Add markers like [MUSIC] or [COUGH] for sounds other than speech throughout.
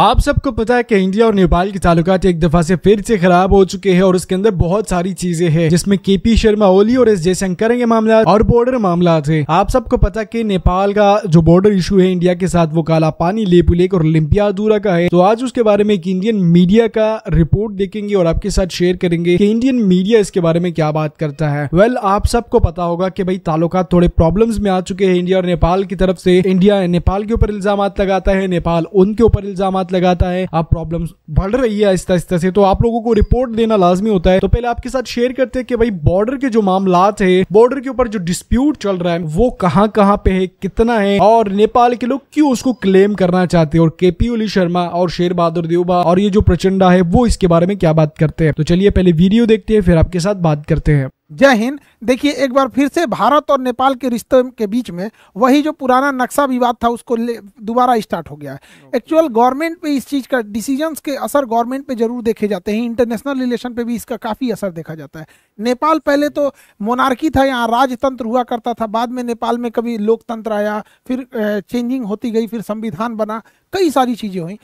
आप सबको पता है कि इंडिया और नेपाल के तालुकात एक दफा से फिर से खराब हो चुके हैं और उसके अंदर बहुत सारी चीजें हैं जिसमें केपी शर्मा ओली और एस जयशंकर के मामला और बॉर्डर मामला थे आप सबको पता है कि नेपाल का जो बॉर्डर इशू है इंडिया के साथ वो काला पानी लेपू लेक और लिम्पियादूरा का है तो आज उसके बारे में एक इंडियन मीडिया का रिपोर्ट देखेंगे और आपके साथ शेयर करेंगे की इंडियन मीडिया इसके बारे में क्या बात करता है वेल आप सबको पता होगा की भाई तालुकात थोड़े प्रॉब्लम में आ चुके हैं इंडिया और नेपाल की तरफ से इंडिया नेपाल के ऊपर इल्जाम लगाता है नेपाल उनके ऊपर इल्जाम हाथ लगाता है आप प्रॉब्लम बढ़ रही है आहिस्ता आहिस्ता से तो आप लोगों को रिपोर्ट देना लाजमी होता है तो पहले आपके साथ शेयर करते हैं कि भाई बॉर्डर के जो मामला है बॉर्डर के ऊपर जो डिस्प्यूट चल रहा है वो कहाँ कहाँ पे है कितना है और नेपाल के लोग क्यों उसको क्लेम करना चाहते हैं और केपी ओली शर्मा और शेर बहादुर देवबा और ये जो प्रचंडा है वो इसके बारे में क्या बात करते हैं तो चलिए पहले वीडियो देखते हैं फिर आपके साथ बात करते हैं जय हिंद देखिए एक बार फिर से भारत और नेपाल के रिश्ते के बीच में वही जो पुराना नक्शा विवाद था उसको दोबारा स्टार्ट हो गया है एक्चुअल गवर्नमेंट पे इस चीज़ का डिसीजंस के असर गवर्नमेंट पे जरूर देखे जाते हैं इंटरनेशनल रिलेशन पे भी इसका काफ़ी असर देखा जाता है नेपाल पहले तो मोनार्की था यहाँ राजतंत्र हुआ करता था बाद में नेपाल में कभी लोकतंत्र आया फिर चेंजिंग होती गई फिर संविधान बना कई सारी चीज़ें हुई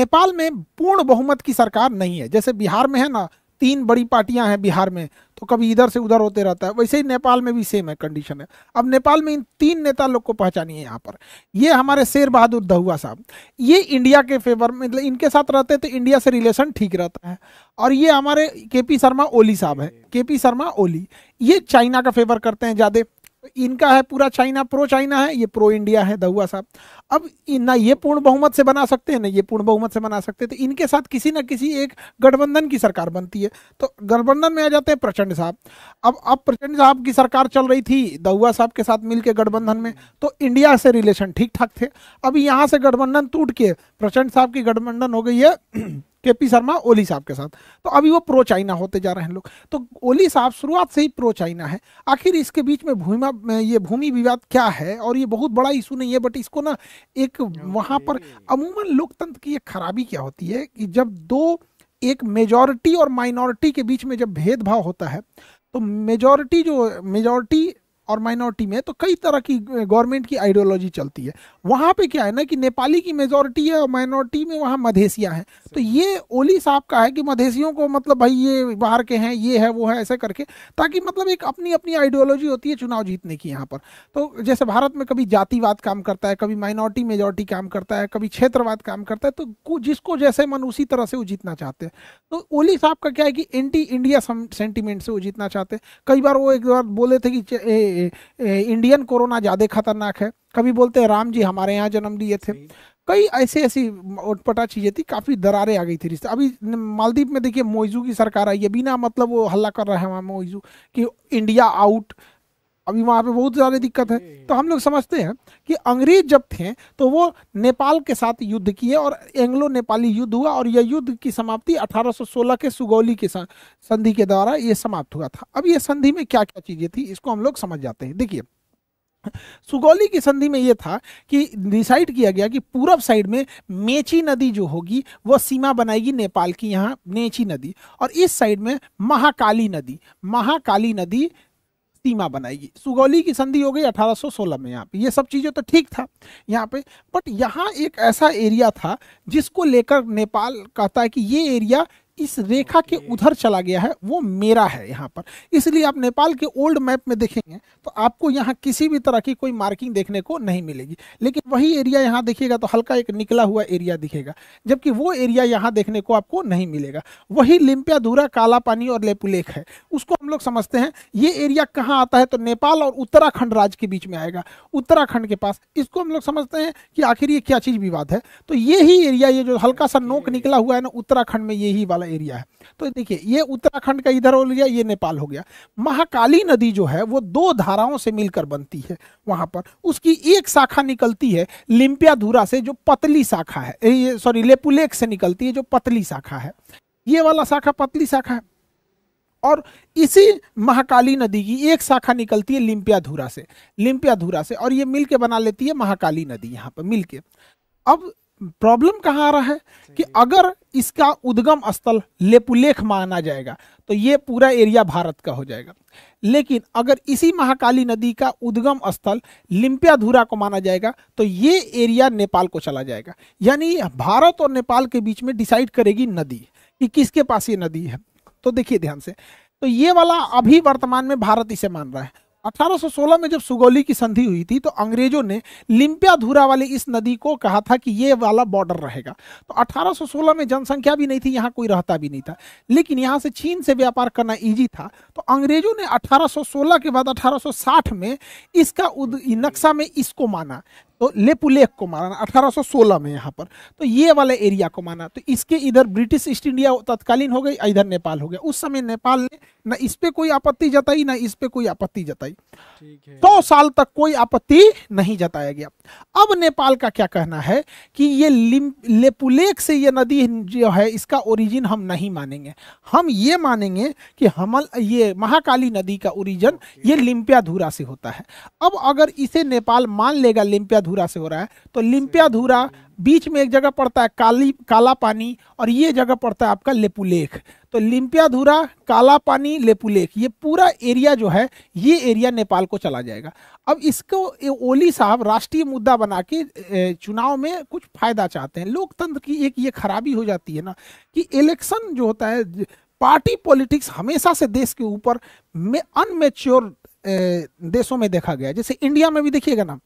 नेपाल में पूर्ण बहुमत की सरकार नहीं है जैसे बिहार में है ना तीन बड़ी पार्टियां हैं बिहार में तो कभी इधर से उधर होते रहता है वैसे ही नेपाल में भी सेम है कंडीशन है अब नेपाल में इन तीन नेता लोग को पहचानी है यहाँ पर ये हमारे शेर बहादुर दहुआ साहब ये इंडिया के फेवर में मतलब इनके साथ रहते तो इंडिया से रिलेशन ठीक रहता है और ये हमारे के पी शर्मा ओली साहब है के पी शर्मा ओली ये चाइना का फेवर करते हैं ज़्यादा इनका है पूरा चाइना प्रो चाइना है ये प्रो इंडिया है दहुआ साहब अब ना ये पूर्ण बहुमत से बना सकते हैं ना ये पूर्ण बहुमत से बना सकते हैं तो इनके साथ किसी ना किसी एक गठबंधन की सरकार बनती है तो गठबंधन में आ जाते हैं प्रचंड साहब अब अब प्रचंड साहब की सरकार चल रही थी दहुआ साहब के साथ मिलकर गठबंधन में तो इंडिया से रिलेशन ठीक ठाक थे अब यहाँ से गठबंधन टूट के प्रचंड साहब की गठबंधन हो गई है के पी शर्मा ओली साहब के साथ तो अभी वो प्रो चाइना होते जा रहे हैं लोग तो ओली साहब शुरुआत से ही प्रो चाइना है आखिर इसके बीच में भूमि ये भूमि विवाद क्या है और ये बहुत बड़ा इशू नहीं है बट इसको ना एक वहाँ पर अमूमन लोकतंत्र की एक खराबी क्या होती है कि जब दो एक मेजॉरिटी और माइनॉरिटी के बीच में जब भेदभाव होता है तो मेजॉरिटी जो मेजॉरिटी और माइनॉरिटी में तो कई तरह की गवर्नमेंट की आइडियोलॉजी चलती है वहाँ पे क्या है ना कि नेपाली की मेजोरिटी है और माइनॉरिटी में वहाँ मधेसिया है तो ये ओली साहब का है कि मधेसियों को मतलब भाई ये बाहर के हैं ये है वो है ऐसे करके ताकि मतलब एक अपनी अपनी आइडियोलॉजी होती है चुनाव जीतने की यहाँ पर तो जैसे भारत में कभी जातिवाद काम करता है कभी माइनॉरिटी मेजोरिटी काम करता है कभी क्षेत्रवाद काम करता है तो जिसको जैसे मन उसी तरह से वो जीतना चाहते हैं तो ओली साहब का क्या है कि एंटी इंडिया सेंटिमेंट से वो जीतना चाहते हैं कई बार वो एक बार बोले थे कि इंडियन कोरोना ज़्यादा खतरनाक है कभी बोलते हैं राम जी हमारे यहाँ जन्म लिए थे कई ऐसे ऐसी उटपटा चीज़ें थी काफ़ी दरारें आ गई थी रिश्ते अभी मालदीप में देखिए मोइजू की सरकार आई है बिना मतलब वो हल्ला कर रहा है वहाँ मोइजू कि इंडिया आउट अभी वहाँ पे बहुत ज़्यादा दिक्कत है तो हम लोग समझते हैं कि अंग्रेज जब थे तो वो नेपाल के साथ युद्ध किए और एंग्लो नेपाली युद्ध हुआ और यह युद्ध की समाप्ति 1816 के सुगौली के संधि के द्वारा ये समाप्त हुआ था अब ये संधि में क्या क्या चीज़ें थी इसको हम लोग समझ जाते हैं देखिए सुगौली की संधि में यह था कि डिसाइड किया गया कि पूरब साइड में मेची नदी जो होगी वह सीमा बनाएगी नेपाल की यहाँ नेची नदी और इस साइड में महाकाली नदी महाकाली नदी सीमा बनाएगी सुगौली की संधि हो गई 1816 में यहाँ पे ये सब चीज़ें तो ठीक था यहाँ पे बट यहाँ एक ऐसा एरिया था जिसको लेकर नेपाल कहता है कि ये एरिया इस रेखा के उधर चला गया है वो मेरा है यहाँ पर इसलिए आप नेपाल के ओल्ड मैप में देखेंगे तो आपको यहाँ किसी भी तरह की कोई मार्किंग देखने को नहीं मिलेगी लेकिन वही एरिया यहाँ देखिएगा तो हल्का एक निकला हुआ एरिया दिखेगा जबकि वो एरिया यहाँ देखने को आपको नहीं मिलेगा वही लिम्पियाधूरा काला पानी और लेपुलेख है उसको हम लोग समझते हैं ये एरिया कहाँ आता है तो नेपाल और उत्तराखंड राज्य के बीच में आएगा उत्तराखंड के पास इसको हम लोग समझते हैं कि आखिर ये क्या चीज़ विवाद है तो ये एरिया ये जो हल्का सा नोक निकला हुआ है ना उत्तराखंड में यही वाला एरिया है तो देखिए ये उत्तराखंड का इधर हो गया ये नेपाल हो गया महाकाली नदी जो है वो दो धाराओं से मिलकर बनती है वहाँ पर उसकी एक शाखा निकलती है लिम्पियाधुरा से जो पतली शाखा है ये सॉरी लेपुलेक से निकलती है जो पतली शाखा है ये वाला शाखा पतली शाखा है और इसी महाकाली नदी की एक शाखा निकलती है लिम्पियाधुरा से लिम्पियाधुरा से और ये मिलके बना लेती है महाकाली नदी यहाँ पर मिलके अब प्रॉब्लम कहाँ आ रहा है कि अगर इसका उद्गम स्थल लेपुलेख माना जाएगा तो ये पूरा एरिया भारत का हो जाएगा लेकिन अगर इसी महाकाली नदी का उद्गम स्थल लिम्पियाधुरा को माना जाएगा तो ये एरिया नेपाल को चला जाएगा यानी भारत और नेपाल के बीच में डिसाइड करेगी नदी कि किसके पास ये नदी है तो देखिए ध्यान से तो ये वाला अभी वर्तमान में भारत इसे मान रहा है 1816 में जब सुगौली की संधि हुई थी तो अंग्रेजों ने लिम्पिया धूरा वाले इस नदी को कहा था कि ये वाला बॉर्डर रहेगा तो 1816 में जनसंख्या भी नहीं थी यहाँ कोई रहता भी नहीं था लेकिन यहाँ से चीन से व्यापार करना ईजी था तो अंग्रेजों ने 1816 के बाद 1860 में इसका नक्शा में इसको माना तो लेपुलेख को माना सोलह में यहाँ पर तो ये वाले एरिया को माना तो इसके इधर ब्रिटिश ईस्ट इंडिया तत्कालीन हो गई इधर नेपाल हो गया उस समय नेपाल ने न इस पे कोई आपत्ति जताई ना इस पे कोई आपत्ति जताई सौ तो साल तक कोई आपत्ति नहीं जताया गया अब नेपाल का क्या कहना है कि ये लेपुलेख से ये नदी जो है इसका ओरिजिन हम नहीं मानेंगे हम ये मानेंगे कि हमल ये महाकाली नदी का ओरिजिन ये लिम्पियाधुरा से होता है अब अगर इसे नेपाल मान लेगा लिंपिया धूरा से हो रहा है तो लिम्पिया धूरा बीच में एक जगह पड़ता है काली काला पानी और ये जगह पड़ता है आपका लेपुलेख तो लिम्पिया धूरा काला पानी लेपुलेख ये पूरा एरिया जो है ये एरिया नेपाल को चला जाएगा अब इसको ओली साहब राष्ट्रीय मुद्दा बना के चुनाव में कुछ फायदा चाहते हैं लोकतंत्र की एक ये खराबी हो जाती है ना कि इलेक्शन जो होता है पार्टी पॉलिटिक्स हमेशा से देश के ऊपर में अनमेच्योर देशों में देखा गया जैसे इंडिया में भी देखिएगा ना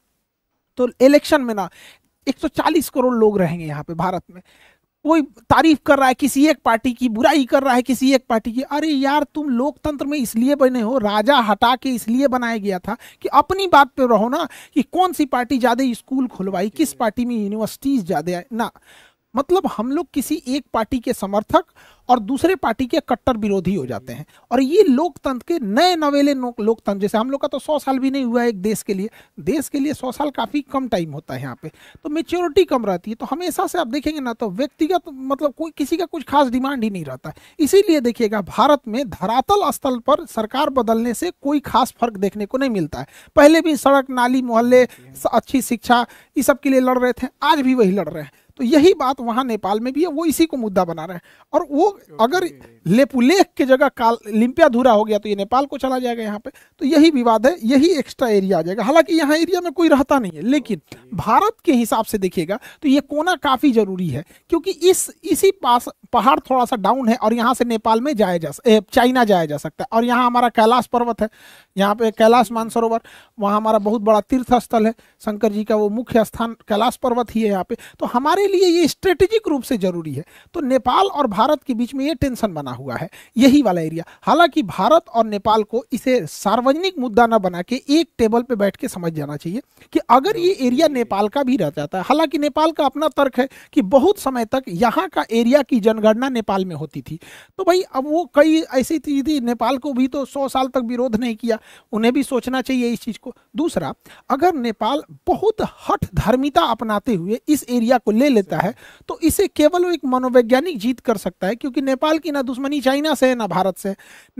तो इलेक्शन में ना 140 करोड़ लोग रहेंगे यहाँ पे भारत में कोई तारीफ कर रहा है किसी एक पार्टी की बुराई कर रहा है किसी एक पार्टी की अरे यार तुम लोकतंत्र में इसलिए बने हो राजा हटा के इसलिए बनाया गया था कि अपनी बात पे रहो ना कि कौन सी पार्टी ज़्यादा स्कूल खुलवाई किस पार्टी में यूनिवर्सिटीज़ ज़्यादा ना मतलब हम लोग किसी एक पार्टी के समर्थक और दूसरे पार्टी के कट्टर विरोधी हो जाते हैं और ये लोकतंत्र के नए नवेले लोकतंत्र जैसे हम लोग का तो सौ साल भी नहीं हुआ है एक देश के लिए देश के लिए सौ साल काफ़ी कम टाइम होता है यहाँ पे तो मेच्योरिटी कम रहती है तो हमेशा से आप देखेंगे ना तो व्यक्तिगत तो मतलब कोई किसी का कुछ खास डिमांड ही नहीं रहता इसीलिए देखिएगा भारत में धरातल स्थल पर सरकार बदलने से कोई खास फर्क देखने को नहीं मिलता है पहले भी सड़क नाली मोहल्ले अच्छी शिक्षा इस सब के लिए लड़ रहे थे आज भी वही लड़ रहे हैं तो यही बात वहाँ नेपाल में भी है वो इसी को मुद्दा बना रहे हैं और वो अगर लेपुलेख के जगह काल लिंपिया धूरा हो गया तो ये नेपाल को चला जाएगा यहाँ पे तो यही विवाद है यही एक्स्ट्रा एरिया आ जाएगा हालांकि यहाँ एरिया में कोई रहता नहीं है लेकिन भारत के हिसाब से देखिएगा तो ये कोना काफ़ी ज़रूरी है क्योंकि इस इसी पास पहाड़ थोड़ा सा डाउन है और यहाँ से नेपाल में जाया जा चाइना जाया जा सकता है और यहाँ हमारा कैलाश पर्वत है यहाँ पे कैलाश मानसरोवर वहाँ हमारा बहुत बड़ा तीर्थ स्थल है शंकर जी का वो मुख्य स्थान कैलाश पर्वत ही है यहाँ पे तो हमारे हमारे लिए ये स्ट्रेटेजिक रूप से जरूरी है तो नेपाल और भारत के बीच में ये टेंशन बना हुआ है यही वाला एरिया हालांकि भारत और नेपाल को इसे सार्वजनिक मुद्दा न बना के एक टेबल पे बैठ के समझ जाना चाहिए कि अगर ये एरिया नेपाल का भी रह जाता है हालांकि नेपाल का अपना तर्क है कि बहुत समय तक यहाँ का एरिया की जनगणना नेपाल में होती थी तो भाई अब वो कई ऐसी चीज थी नेपाल को भी तो सौ साल तक विरोध नहीं किया उन्हें भी सोचना चाहिए इस चीज को दूसरा अगर नेपाल बहुत हठ धर्मिता अपनाते हुए इस एरिया को ले लेता है तो इसे केवल एक मनोवैज्ञानिक जीत कर सकता है क्योंकि नेपाल की ना दुश्मनी चाइना से है ना भारत से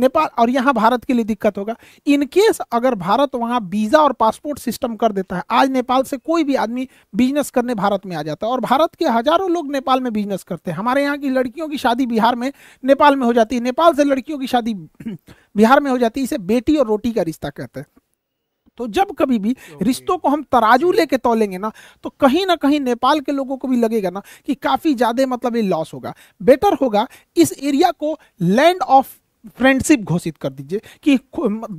नेपाल और यहाँ भारत के लिए दिक्कत होगा इनकेस अगर भारत वहाँ वीज़ा और पासपोर्ट सिस्टम कर देता है आज नेपाल से कोई भी आदमी बिजनेस करने भारत में आ जाता है और भारत के हज़ारों लोग नेपाल में बिजनेस करते हैं हमारे यहाँ की लड़कियों की शादी बिहार में नेपाल में हो जाती है नेपाल से लड़कियों की शादी [CLEARS THROAT] बिहार में हो जाती है इसे बेटी और रोटी का रिश्ता कहते हैं तो जब कभी भी रिश्तों को हम तराजू लेके तोलेंगे ना तो कहीं ना कहीं नेपाल के लोगों को भी लगेगा ना कि काफ़ी ज़्यादा मतलब ये लॉस होगा बेटर होगा इस एरिया को लैंड ऑफ फ्रेंडशिप घोषित कर दीजिए कि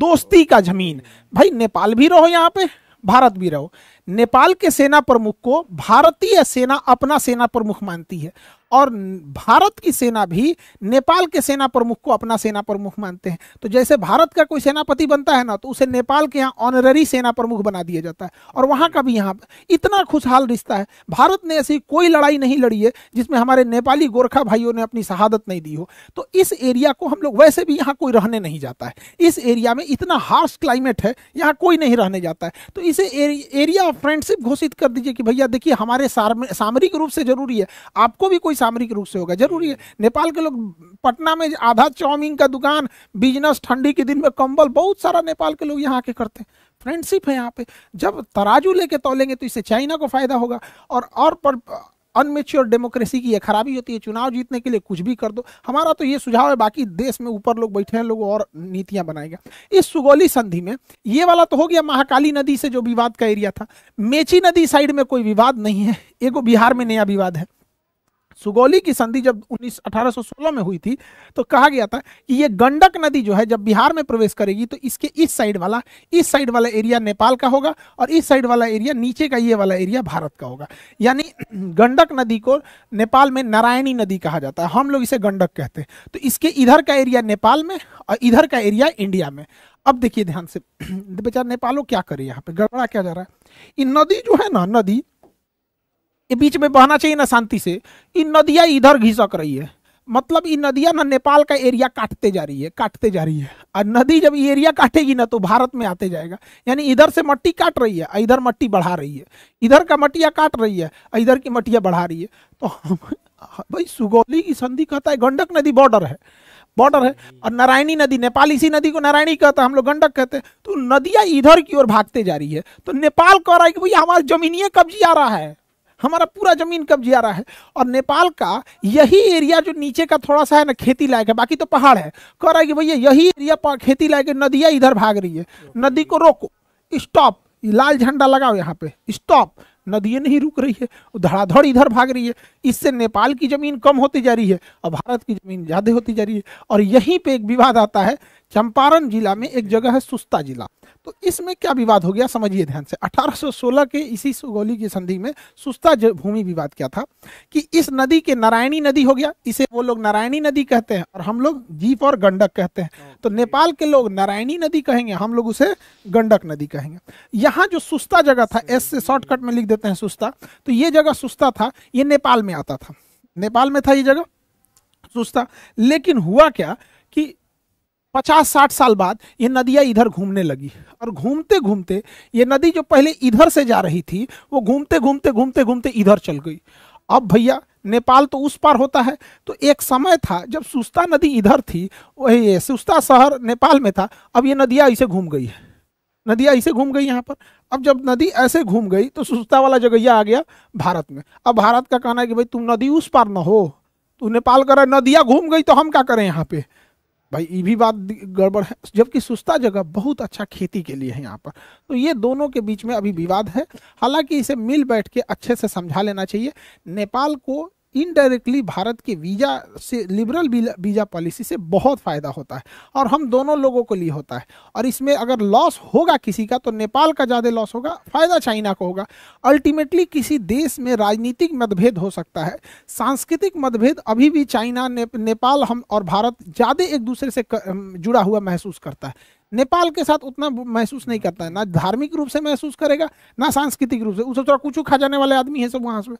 दोस्ती का जमीन भाई नेपाल भी रहो यहाँ पे भारत भी रहो नेपाल के सेना प्रमुख को भारतीय सेना अपना सेना प्रमुख मानती है और भारत की सेना भी नेपाल के सेना प्रमुख को अपना सेना प्रमुख मानते हैं तो जैसे भारत का कोई सेनापति बनता है ना तो उसे नेपाल के यहाँ ऑनररी सेना प्रमुख बना दिया जाता है और वहाँ का भी यहाँ इतना खुशहाल रिश्ता है भारत ने ऐसी कोई लड़ाई नहीं लड़ी है जिसमें हमारे नेपाली गोरखा भाइयों ने अपनी शहादत नहीं दी हो तो इस एरिया को हम लोग वैसे भी यहाँ कोई रहने नहीं जाता है इस एरिया में इतना हार्श क्लाइमेट है यहाँ कोई नहीं रहने जाता है तो इसे एरिया ऑफ फ्रेंडशिप घोषित कर दीजिए कि भैया देखिए हमारे सामरिक रूप से जरूरी है आपको भी कोई सामरिक रूप से होगा जरूरी है नेपाल के लोग पटना में आधा चाउमीन का दुकान बिजनेस ठंडी के दिन में कंबल बहुत सारा नेपाल के लोग यहाँ आके करते हैं फ्रेंडशिप है यहाँ पे जब तराजू लेके तोलेंगे तो इससे चाइना को फायदा होगा और और पर अनमेच्योर डेमोक्रेसी की यह खराबी होती है चुनाव जीतने के लिए कुछ भी कर दो हमारा तो ये सुझाव है बाकी देश में ऊपर लोग बैठे हैं लोग और नीतियां बनाएंगे इस सुगोली संधि में ये वाला तो हो गया महाकाली नदी से जो विवाद का एरिया था मेची नदी साइड में कोई विवाद नहीं है एगो बिहार में नया विवाद है सुगौली की संधि जब उन्नीस 1816 में हुई थी तो कहा गया था कि ये गंडक नदी जो है जब बिहार में प्रवेश करेगी तो इसके इस साइड वाला इस साइड वाला एरिया नेपाल का होगा और इस साइड वाला एरिया नीचे का ये वाला एरिया भारत का होगा यानी [CLEARS THROAT] गंडक नदी को नेपाल में नारायणी नदी कहा जाता है हम लोग इसे गंडक कहते हैं तो इसके इधर का एरिया नेपाल में और इधर का एरिया इंडिया में अब देखिए ध्यान से [CLEARS THROAT] बेचारा नेपालों क्या करे यहाँ पे गड़बड़ा क्या जा रहा है ये नदी जो है ना नदी ये बीच में बहना चाहिए ना शांति से इन नदियाँ इधर घिसक रही है मतलब ये नदियाँ ना नेपाल का एरिया काटते जा रही है काटते जा रही है और नदी जब ये एरिया काटेगी ना तो भारत में आते जाएगा यानी इधर से मट्टी काट रही है इधर मट्टी बढ़ा रही है इधर का मटिया काट रही है इधर की मटिया बढ़ा रही है तो हम हाँ भाई सुगौली की संधि कहता है गंडक नदी बॉर्डर है बॉर्डर है और नारायणी नदी नेपाल इसी नदी को नारायणी कहता है हम लोग गंडक कहते हैं तो नदियाँ इधर की ओर भागते जा रही है तो नेपाल कह रहा है कि भैया हमारा जमीनीय कब्जी आ रहा है हमारा पूरा जमीन कब्जिया रहा है और नेपाल का यही एरिया जो नीचे का थोड़ा सा है ना खेती लायक है बाकी तो पहाड़ है कह रहा है कि भैया यही एरिया खेती लायक है नदियाँ इधर भाग रही है नदी को रोको स्टॉप लाल झंडा लगाओ यहाँ पे स्टॉप नदियाँ नहीं रुक रही है धड़ाधड़ इधर भाग रही है इससे नेपाल की ज़मीन कम होती जा रही है और भारत की ज़मीन ज़्यादा होती जा रही है और यहीं पे एक विवाद आता है चंपारण जिला में एक जगह है सुस्ता जिला तो इसमें क्या विवाद हो गया समझिए ध्यान से 1816 के इसी सुगौली की संधि में सुस्ता भूमि विवाद क्या था कि इस नदी के नारायणी नदी हो गया इसे वो लोग नारायणी नदी कहते हैं और हम लोग जीप और गंडक कहते हैं तो नेपाल के लोग नारायणी नदी कहेंगे हम लोग उसे गंडक नदी कहेंगे यहाँ जो सुस्ता जगह था एस से शॉर्टकट में लिख देते हैं सुस्ता तो ये जगह सुस्ता था ये नेपाल में आता था नेपाल में था ये जगह सुस्ता लेकिन हुआ क्या कि पचास साठ साल बाद ये नदियाँ इधर घूमने लगी और घूमते घूमते ये नदी जो पहले इधर से जा रही थी वो घूमते घूमते घूमते घूमते इधर चल गई अब भैया नेपाल तो उस पार होता है तो एक समय था जब सुस्ता नदी इधर थी वही ये सुस्ता शहर नेपाल में था अब ये नदियाँ ऐसे घूम गई है नदियाँ ऐसे घूम गई यहाँ पर अब जब नदी ऐसे घूम गई तो सुस्ता वाला जगैया आ गया भारत में अब भारत का कहना है कि भाई तुम नदी उस पार ना हो तो नेपाल कर नदियाँ घूम गई तो हम क्या करें यहाँ पे भाई ये भी बात गड़बड़ है जबकि सुस्ता जगह बहुत अच्छा खेती के लिए है यहाँ पर तो ये दोनों के बीच में अभी विवाद है हालांकि इसे मिल बैठ के अच्छे से समझा लेना चाहिए नेपाल को इनडायरेक्टली भारत के वीज़ा से लिबरल वीज़ा पॉलिसी से बहुत फ़ायदा होता है और हम दोनों लोगों के लिए होता है और इसमें अगर लॉस होगा किसी का तो नेपाल का ज़्यादा लॉस होगा फ़ायदा चाइना को होगा अल्टीमेटली किसी देश में राजनीतिक मतभेद हो सकता है सांस्कृतिक मतभेद अभी भी चाइना ने, नेपाल हम और भारत ज़्यादा एक दूसरे से जुड़ा हुआ महसूस करता है नेपाल के साथ उतना महसूस नहीं करता है ना धार्मिक रूप से महसूस करेगा ना सांस्कृतिक रूप से उसे थोड़ा तो कुछ खा जाने वाले आदमी है सब वहाँ से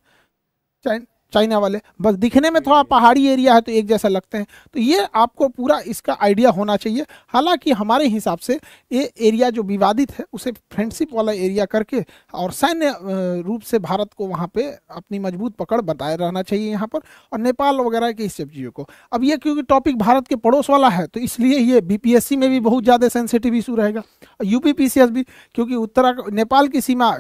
चाइना चाइना वाले बस दिखने में थोड़ा पहाड़ी एरिया है तो एक जैसा लगते हैं तो ये आपको पूरा इसका आइडिया होना चाहिए हालांकि हमारे हिसाब से ये एरिया जो विवादित है उसे फ्रेंडशिप वाला एरिया करके और सैन्य रूप से भारत को वहाँ पे अपनी मजबूत पकड़ बताए रहना चाहिए यहाँ पर और नेपाल वगैरह के इस सब चीज़ों को अब ये क्योंकि टॉपिक भारत के पड़ोस वाला है तो इसलिए ये बी में भी बहुत ज़्यादा सेंसिटिव इशू रहेगा यूपीपीसीएस भी क्योंकि उत्तरा नेपाल की सीमा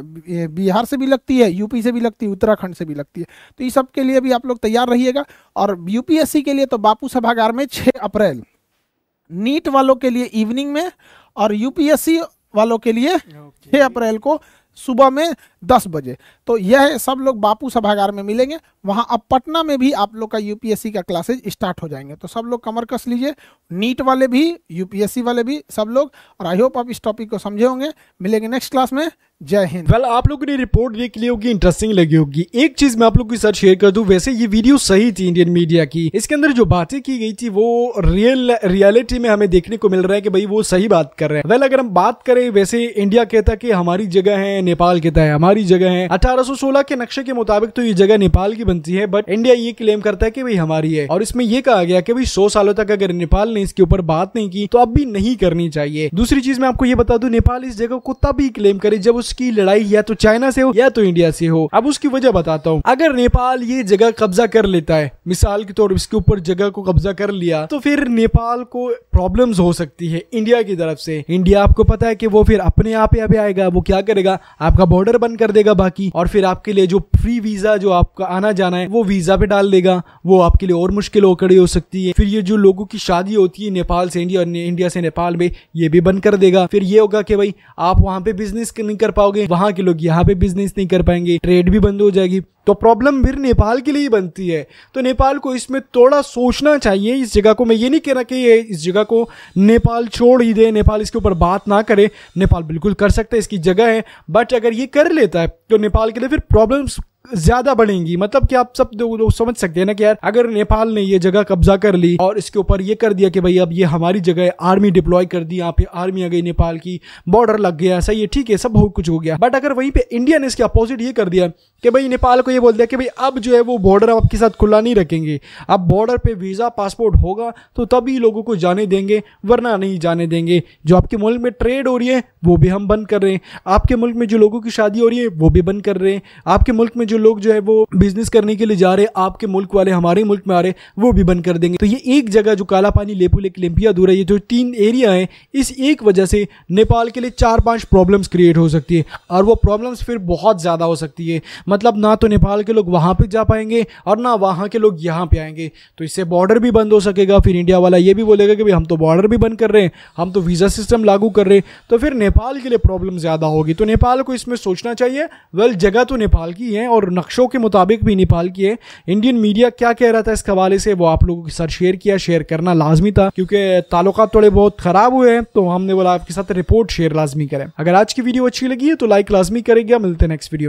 बिहार से भी लगती है यूपी से भी लगती है उत्तराखंड से भी लगती है तो इस सब के लिए भी आप लोग तैयार रहिएगा और यूपीएससी के लिए तो बापू सभागार में छः अप्रैल नीट वालों के लिए इवनिंग में और यूपीएससी वालों के लिए छः अप्रैल को सुबह में दस बजे तो यह सब लोग बापू सभागार में मिलेंगे वहाँ अब पटना में भी आप लोग का यूपीएससी का क्लासेज स्टार्ट हो जाएंगे तो सब लोग कमर कस लीजिए नीट वाले भी यूपीएससी वाले भी सब लोग और आई होप आप इस टॉपिक को समझे होंगे मिलेंगे नेक्स्ट क्लास में जय हिंद वेल आप लोगों ने रिपोर्ट देख ली होगी इंटरेस्टिंग लगी होगी एक चीज मैं आप लोगों के साथ शेयर कर दूं वैसे ये वीडियो सही थी इंडियन मीडिया की इसके अंदर जो बातें की गई थी वो रियल रियलिटी में हमें देखने को मिल रहा है कि भाई वो सही बात कर रहे हैं वेल अगर हम बात करें वैसे इंडिया कहता है कि हमारी जगह है नेपाल कहता है हमारी सारी जगह है अठारह के नक्शे के मुताबिक तो ये जगह नेपाल की बनती है बट इंडिया ये क्लेम करता है की भाई हमारी है और इसमें यह कहा गया की सौ सालों तक अगर नेपाल ने इसके ऊपर बात नहीं की तो अब भी नहीं करनी चाहिए दूसरी चीज मैं आपको ये बता दू नेपाल इस जगह को तभी क्लेम करे जब उसकी लड़ाई या तो चाइना से हो या तो इंडिया से हो अब उसकी वजह बताता हूँ अगर नेपाल ये जगह कब्जा कर लेता है मिसाल के तौर इसके ऊपर जगह को कब्जा कर लिया तो फिर नेपाल को प्रॉब्लम्स हो सकती है इंडिया की तरफ से इंडिया आपको पता है कि वो फिर अपने आप यहाँ पे आएगा वो क्या करेगा आपका बॉर्डर बन कर देगा बाकी और फिर आपके लिए जो फ्री वीजा जो आपका आना जाना है वो वीजा पे डाल देगा वो आपके लिए और मुश्किल हो खड़ी हो सकती है फिर ये जो लोगों की शादी होती है नेपाल से इंडिया और इंडिया से नेपाल में ये भी बंद कर देगा फिर ये होगा कि भाई आप वहाँ पे बिजनेस नहीं कर पाओगे वहाँ के लोग यहाँ पे बिजनेस नहीं कर पाएंगे ट्रेड भी बंद हो जाएगी तो प्रॉब्लम फिर नेपाल के लिए ही बनती है तो नेपाल को इसमें थोड़ा सोचना चाहिए इस जगह को मैं ये नहीं कह रहा कि ये इस जगह को नेपाल छोड़ ही दे नेपाल इसके ऊपर बात ना करे नेपाल बिल्कुल कर सकता है इसकी जगह है बट अगर ये कर ले देता है तो नेपाल के लिए ज्यादा बढ़ेंगी मतलब कि आप सब लोग समझ सकते हैं ना कि यार अगर नेपाल ने ये जगह कब्जा कर ली और इसके ऊपर ये कर दिया कि भाई अब ये हमारी जगह है आर्मी डिप्लॉय कर दी यहाँ पे आर्मी आ गई नेपाल की बॉर्डर लग गया सही है ठीक है सब बहुत कुछ हो गया बट अगर वहीं पे इंडिया ने इसके अपोजिट ये कर दिया कि भाई नेपाल को ये बोल दिया कि भाई अब जो है वो बॉर्डर आपके साथ खुला नहीं रखेंगे अब बॉर्डर पर वीज़ा पासपोर्ट होगा तो तभी लोगों को जाने देंगे वरना नहीं जाने देंगे जो आपके मुल्क में ट्रेड हो रही है वो भी हम बंद कर रहे हैं आपके मुल्क में जो लोगों की शादी हो रही है वो भी बंद कर रहे हैं आपके मुल्क में जो जो लोग जो है वो बिजनेस करने के लिए जा रहे आपके मुल्क वाले हमारे मुल्क में आ रहे वो भी बंद कर देंगे तो ये एक जगह जो काला पानी लेपू लेक लिम्पिया दूरा ये जो तीन एरिया है इस एक वजह से नेपाल के लिए चार पांच प्रॉब्लम्स क्रिएट हो सकती है और वो प्रॉब्लम्स फिर बहुत ज़्यादा हो सकती है मतलब ना तो नेपाल के लोग वहां पर जा पाएंगे और ना वहां के लोग यहाँ पर आएंगे तो इससे बॉर्डर भी बंद हो सकेगा फिर इंडिया वाला ये भी बोलेगा कि भाई हम तो बॉर्डर भी बंद कर रहे हैं हम तो वीज़ा सिस्टम लागू कर रहे हैं तो फिर नेपाल के लिए प्रॉब्लम ज़्यादा होगी तो नेपाल को इसमें सोचना चाहिए वेल जगह तो नेपाल की है और नक्शों के मुताबिक भी नेपाल की है इंडियन मीडिया क्या कह रहा था इस हवाले से वो आप लोगों के साथ शेयर किया शेयर करना लाजमी था क्योंकि ताल्लुक थोड़े बहुत ख़राब हुए हैं तो हमने बोला आपके साथ रिपोर्ट शेयर लाजमी करें अगर आज की वीडियो अच्छी लगी है तो लाइक लाजमी करेगा मिलते हैं नेक्स्ट वीडियो में